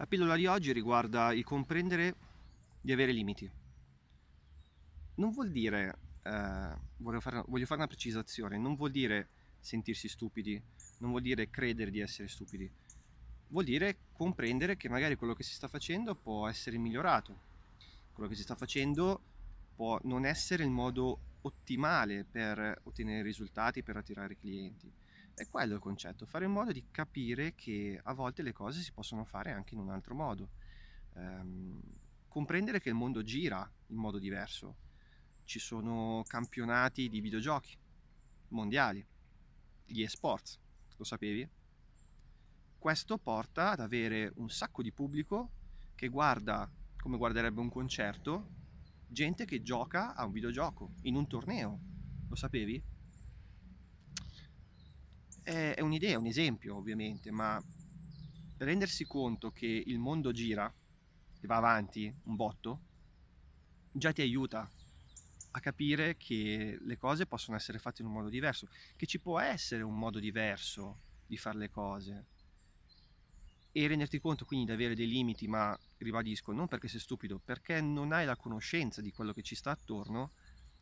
La pillola di oggi riguarda il comprendere di avere limiti. Non vuol dire, eh, voglio, fare, voglio, fare, una precisazione, non vuol dire sentirsi stupidi, non vuol dire credere di essere stupidi, vuol dire comprendere che magari quello che si sta facendo può essere migliorato, quello che si sta facendo può non essere il modo ottimale per ottenere risultati, per attirare clienti è quello il concetto, fare in modo di capire che a volte le cose si possono fare anche in un altro modo. Ehm, comprendere che il mondo gira in modo diverso. Ci sono campionati di videogiochi mondiali, gli esports, lo sapevi? Questo porta ad avere un sacco di pubblico che guarda come guarderebbe un concerto, gente che gioca a un videogioco, in un torneo, lo sapevi? è, eh, è un'idea, un esempio ovviamente, ma rendersi conto che il mondo gira e va avanti un botto, già ti aiuta a capire che le cose possono essere fatte in un modo diverso, che ci può essere un modo diverso di fare le cose e renderti conto quindi di avere dei limiti, ma ribadisco, non perché sei stupido, perché non hai la conoscenza di quello che ci sta attorno,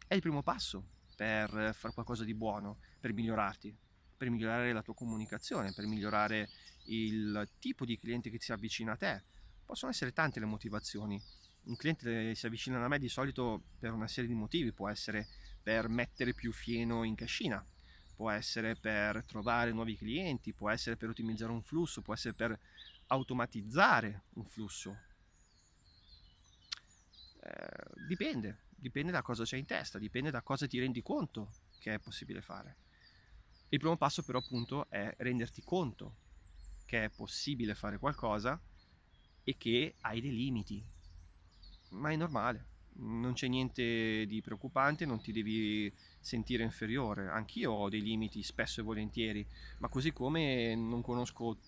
è il primo passo per fare qualcosa di buono, per migliorarti per migliorare la tua comunicazione, per migliorare il tipo di cliente che si avvicina a te. Possono essere tante le motivazioni. Un cliente si avvicina a me di solito per una serie di motivi, può essere per mettere più fieno in cascina, può essere per trovare nuovi clienti, può essere per ottimizzare un flusso, può essere per automatizzare un flusso. Eh, dipende, dipende da cosa c'è in testa, dipende da cosa ti rendi conto che è possibile fare. Il primo passo però appunto è renderti conto che è possibile fare qualcosa e che hai dei limiti, ma è normale, non c'è niente di preoccupante, non ti devi sentire inferiore, anch'io ho dei limiti spesso e volentieri, ma così come non conosco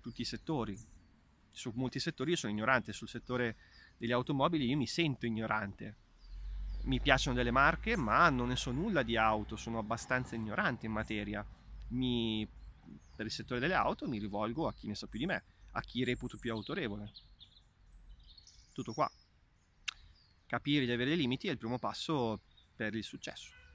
tutti i settori, su molti settori io sono ignorante, sul settore delle automobili io mi sento ignorante mi piacciono delle marche, ma non ne so nulla di auto, sono abbastanza ignorante in materia. Mi, per il settore delle auto mi rivolgo a chi ne sa più di me, a chi reputo più autorevole. Tutto qua. Capire di avere dei limiti è il primo passo per il successo.